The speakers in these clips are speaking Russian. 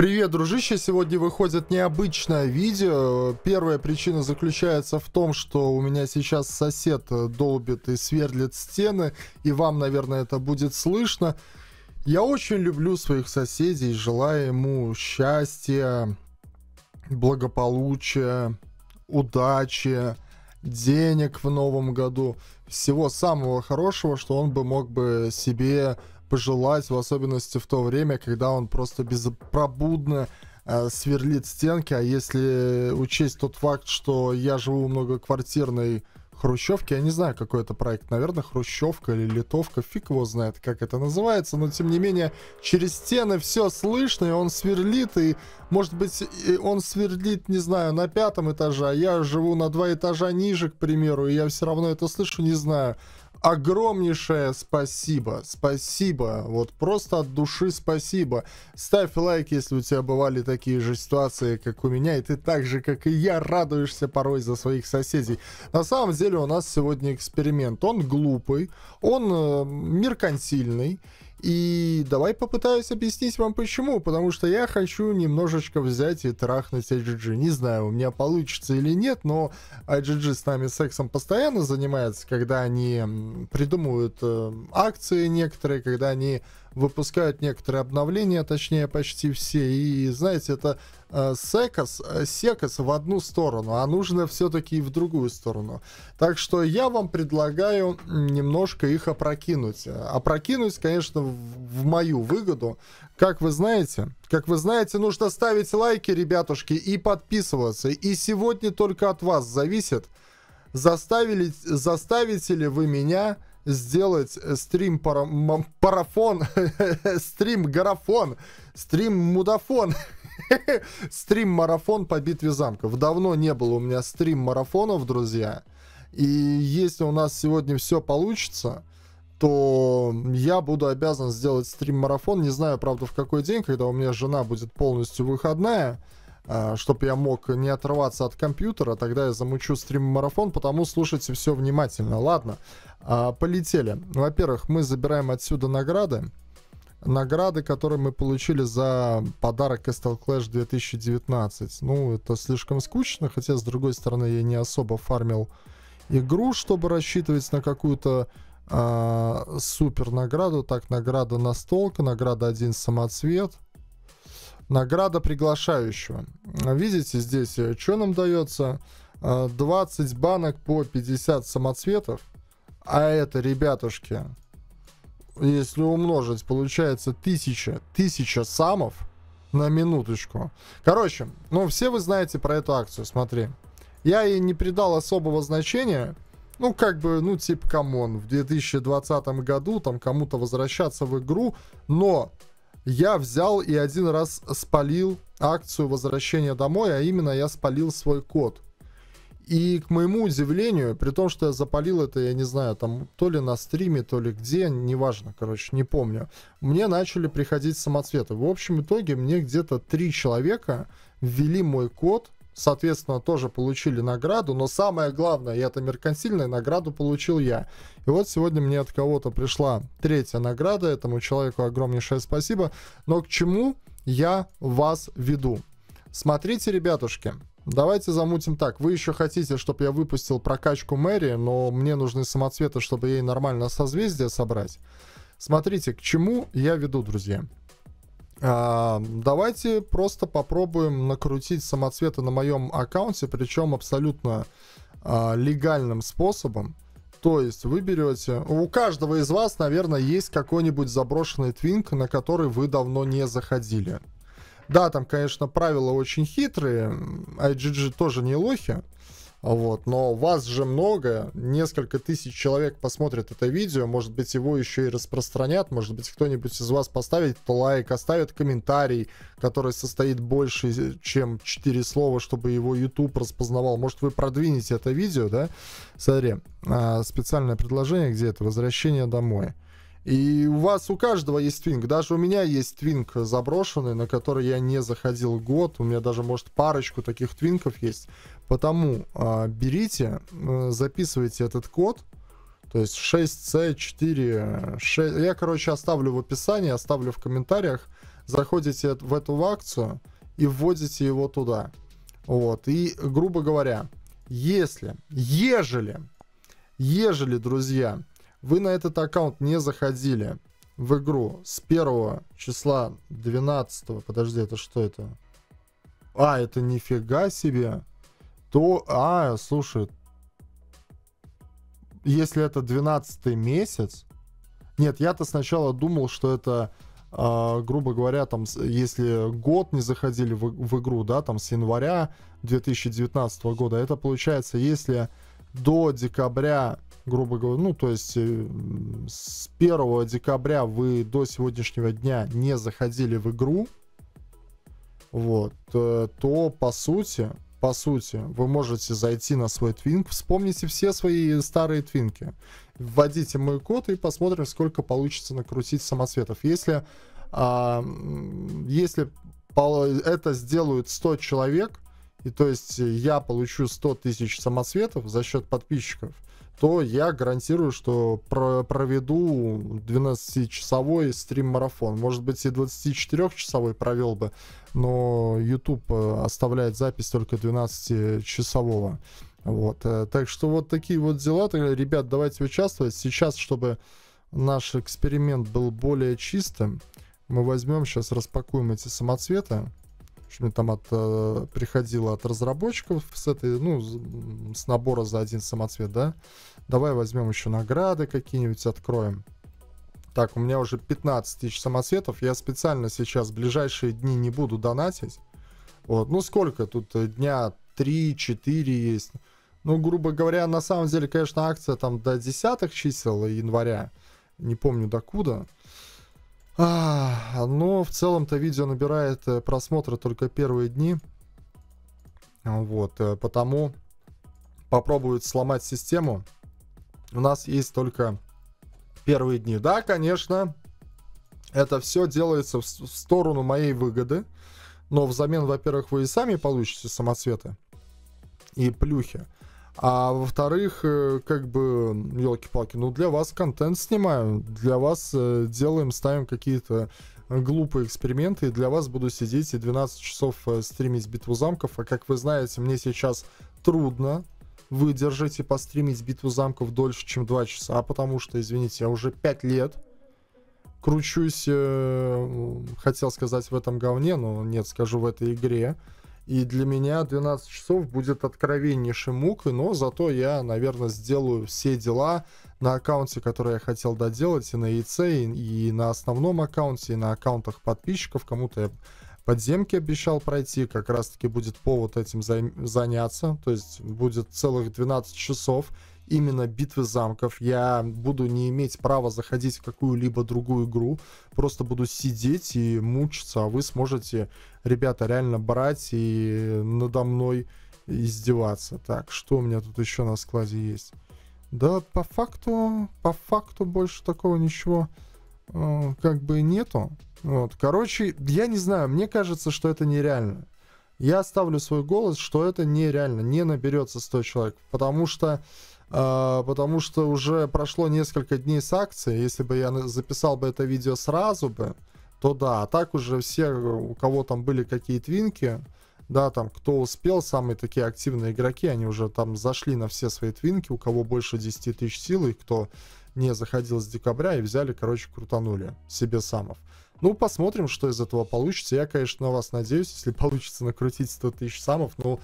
Привет, дружище! Сегодня выходит необычное видео. Первая причина заключается в том, что у меня сейчас сосед долбит и сверлит стены, и вам, наверное, это будет слышно. Я очень люблю своих соседей, желаю ему счастья, благополучия, удачи, денег в новом году, всего самого хорошего, что он бы мог бы себе пожелать, в особенности в то время, когда он просто безпробудно э, сверлит стенки, а если учесть тот факт, что я живу в многоквартирной хрущевке, я не знаю, какой это проект, наверное, хрущевка или литовка, фиг его знает, как это называется, но тем не менее, через стены все слышно, и он сверлит, и, может быть, и он сверлит, не знаю, на пятом этаже, а я живу на два этажа ниже, к примеру, и я все равно это слышу, не знаю огромнейшее спасибо. Спасибо. Вот просто от души спасибо. Ставь лайк, если у тебя бывали такие же ситуации, как у меня, и ты так же, как и я, радуешься порой за своих соседей. На самом деле у нас сегодня эксперимент. Он глупый, он э, меркантильный. И давай попытаюсь объяснить вам почему, потому что я хочу немножечко взять и трахнуть IGG. А Не знаю, у меня получится или нет, но IGG а с нами сексом постоянно занимается, когда они придумывают э, акции некоторые, когда они выпускают некоторые обновления, точнее почти все. И знаете, это секас, э, секас э, в одну сторону, а нужно все-таки и в другую сторону. Так что я вам предлагаю немножко их опрокинуть. Опрокинуть, конечно, в мою выгоду. Как вы знаете, как вы знаете, нужно ставить лайки, ребятушки, и подписываться. И сегодня только от вас зависит, заставили, заставите ли вы меня сделать э, стрим пара, марафон, стрим-графон, стрим-мудафон. Стрим-марафон по битве замков. Давно не было у меня стрим-марафонов, друзья. И если у нас сегодня все получится, то я буду обязан сделать стрим-марафон. Не знаю, правда, в какой день, когда у меня жена будет полностью выходная а, чтобы я мог не отрываться от компьютера, тогда я замучу стрим-марафон, потому слушайте все внимательно. Ладно, а, полетели. Во-первых, мы забираем отсюда награды награды, которые мы получили за подарок Castle Clash 2019. Ну, это слишком скучно, хотя, с другой стороны, я не особо фармил игру, чтобы рассчитывать на какую-то э, супер награду. Так, награда настолка, награда один самоцвет. Награда приглашающего. Видите здесь, э, что нам дается? 20 э, банок по 50 самоцветов. А это, ребятушки, если умножить, получается 1000, 1000 самов на минуточку. Короче, ну все вы знаете про эту акцию, смотри. Я ей не придал особого значения. Ну, как бы, ну, типа, камон, в 2020 году там кому-то возвращаться в игру. Но я взял и один раз спалил акцию возвращения домой, а именно я спалил свой код. И к моему удивлению, при том, что я запалил это, я не знаю, там то ли на стриме, то ли где, неважно, короче, не помню, мне начали приходить самоцветы. В общем итоге мне где-то три человека ввели мой код, соответственно, тоже получили награду, но самое главное, я это меркантильная, награду получил я. И вот сегодня мне от кого-то пришла третья награда, этому человеку огромнейшее спасибо, но к чему я вас веду? Смотрите, ребятушки, Давайте замутим так. Вы еще хотите, чтобы я выпустил прокачку Мэри, но мне нужны самоцветы, чтобы ей нормально созвездие собрать. Смотрите, к чему я веду, друзья. А, давайте просто попробуем накрутить самоцветы на моем аккаунте, причем абсолютно а, легальным способом. То есть вы берете... У каждого из вас, наверное, есть какой-нибудь заброшенный твинк, на который вы давно не заходили. Да, там, конечно, правила очень хитрые. IGG тоже не лохи. Вот, но вас же много, несколько тысяч человек посмотрят это видео, может быть, его еще и распространят, может быть, кто-нибудь из вас поставит лайк, оставит комментарий, который состоит больше, чем 4 слова, чтобы его YouTube распознавал. Может, вы продвинете это видео, да? Смотри, а, специальное предложение где это? Возвращение домой. И у вас у каждого есть твинг. Даже у меня есть твинг заброшенный, на который я не заходил год. У меня даже, может, парочку таких твинков есть. Потому э, берите, э, записывайте этот код. То есть 6C4. 6... Я, короче, оставлю в описании, оставлю в комментариях. Заходите в эту акцию и вводите его туда. Вот. И, грубо говоря, если, ежели, ежели, друзья, вы на этот аккаунт не заходили в игру с 1 числа 12, подожди, это что это? А, это нифига себе. То, а, слушай, если это 12 месяц, нет, я-то сначала думал, что это Uh, грубо говоря, там, если год не заходили в, в игру, да, там, с января 2019 года, это получается, если до декабря, грубо говоря, ну, то есть э, с 1 декабря вы до сегодняшнего дня не заходили в игру, вот, э, то, по сути, по сути, вы можете зайти на свой твинк, вспомните все свои старые твинки, вводите мой код и посмотрим, сколько получится накрутить самоцветов. Если, а, если это сделают 100 человек, и то есть э, я получу 100 тысяч самоцветов за счет подписчиков, то я гарантирую, что про проведу 12-часовой стрим-марафон. Может быть, и 24-часовой провел бы, но YouTube э, оставляет запись только 12-часового. Вот. Э, так что вот такие вот дела. Ребят, давайте участвовать. Сейчас, чтобы наш эксперимент был более чистым, мы возьмем, сейчас распакуем эти самоцветы что мне там от, э, приходило от разработчиков с этой, ну, с набора за один самоцвет, да. Давай возьмем еще награды какие-нибудь, откроем. Так, у меня уже 15 тысяч самоцветов. Я специально сейчас в ближайшие дни не буду донатить. Вот, ну сколько тут э, дня? 3-4 есть. Ну, грубо говоря, на самом деле, конечно, акция там до десятых чисел января. Не помню докуда. куда. А, но в целом-то видео набирает э, просмотры только первые дни. Вот, э, потому попробуют сломать систему. У нас есть только первые дни. Да, конечно, это все делается в сторону моей выгоды. Но взамен, во-первых, вы и сами получите самоцветы и плюхи. А во-вторых, э, как бы, елки-палки, ну для вас контент снимаю, для вас э, делаем, ставим какие-то глупые эксперименты, и для вас буду сидеть и 12 часов э, стримить битву замков, а как вы знаете, мне сейчас трудно выдержать и постримить битву замков дольше, чем 2 часа, потому что, извините, я уже 5 лет кручусь, хотел сказать, в этом говне, но нет, скажу, в этой игре, и для меня 12 часов будет откровеннейшей мукой, но зато я, наверное, сделаю все дела на аккаунте, который я хотел доделать, и на яйце и, и на основном аккаунте, и на аккаунтах подписчиков. Кому-то я подземки обещал пройти, как раз-таки будет повод этим заняться. То есть будет целых 12 часов именно битвы замков. Я буду не иметь права заходить в какую-либо другую игру, просто буду сидеть и мучиться, а вы сможете, ребята, реально брать и надо мной издеваться. Так, что у меня тут еще на складе есть? Да, по факту, по факту больше такого ничего э, как бы нету. Вот, короче, я не знаю, мне кажется, что это нереально. Я ставлю свой голос, что это нереально, не наберется 100 человек, потому что а, потому что уже прошло несколько дней с акции. Если бы я записал бы это видео сразу бы, то да, а так уже все, у кого там были какие твинки, да, там, кто успел, самые такие активные игроки, они уже там зашли на все свои твинки, у кого больше 10 тысяч сил, и кто не заходил с декабря, и взяли, короче, крутанули себе самов. Ну, посмотрим, что из этого получится. Я, конечно, на вас надеюсь, если получится накрутить 100 тысяч самов, ну, но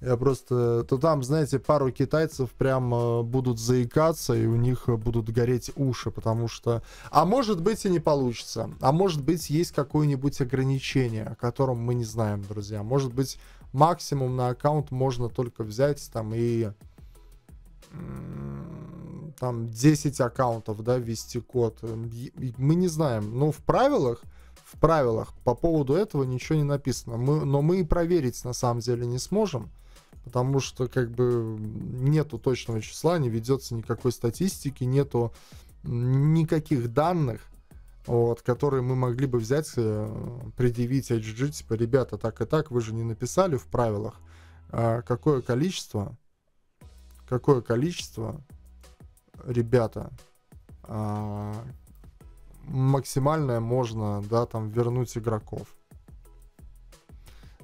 я просто... То там, знаете, пару китайцев прям э, будут заикаться, и у них будут гореть уши, потому что... А может быть и не получится. А может быть есть какое-нибудь ограничение, о котором мы не знаем, друзья. Может быть максимум на аккаунт можно только взять там и... Там 10 аккаунтов, да, ввести код. Мы не знаем. Но в правилах в правилах по поводу этого ничего не написано. Мы, но мы и проверить на самом деле не сможем потому что как бы нету точного числа, не ведется никакой статистики, нету никаких данных, вот, которые мы могли бы взять, э, предъявить HG, типа, ребята, так и так, вы же не написали в правилах, а какое количество, какое количество, ребята, а, максимальное можно, да, там, вернуть игроков.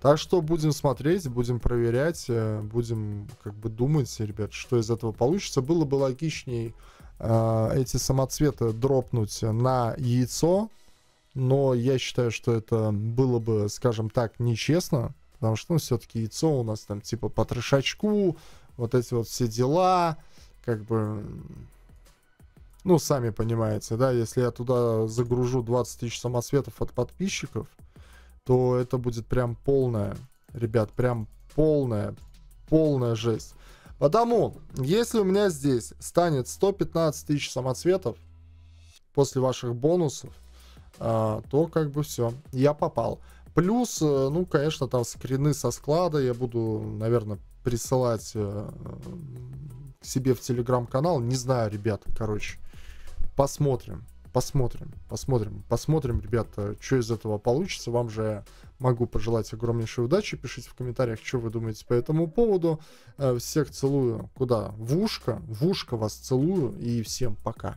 Так что будем смотреть, будем проверять, э, будем как бы думать, ребят, что из этого получится. Было бы логичнее э, эти самоцветы дропнуть на яйцо, но я считаю, что это было бы, скажем так, нечестно, потому что, ну, все-таки яйцо у нас там типа по трешачку, вот эти вот все дела, как бы... Ну, сами понимаете, да, если я туда загружу 20 тысяч самоцветов от подписчиков, то это будет прям полная, ребят, прям полная, полная жесть. Потому, если у меня здесь станет 115 тысяч самоцветов после ваших бонусов, а, то как бы все, я попал. Плюс, э, ну, конечно, там скрины со склада я буду, наверное, присылать э, себе в телеграм-канал. Не знаю, ребят, короче. Посмотрим. Посмотрим, посмотрим, посмотрим, ребята, что из этого получится. Вам же могу пожелать огромнейшей удачи. Пишите в комментариях, что вы думаете по этому поводу. Э, всех целую куда? В ушко. В ушко вас целую и всем пока.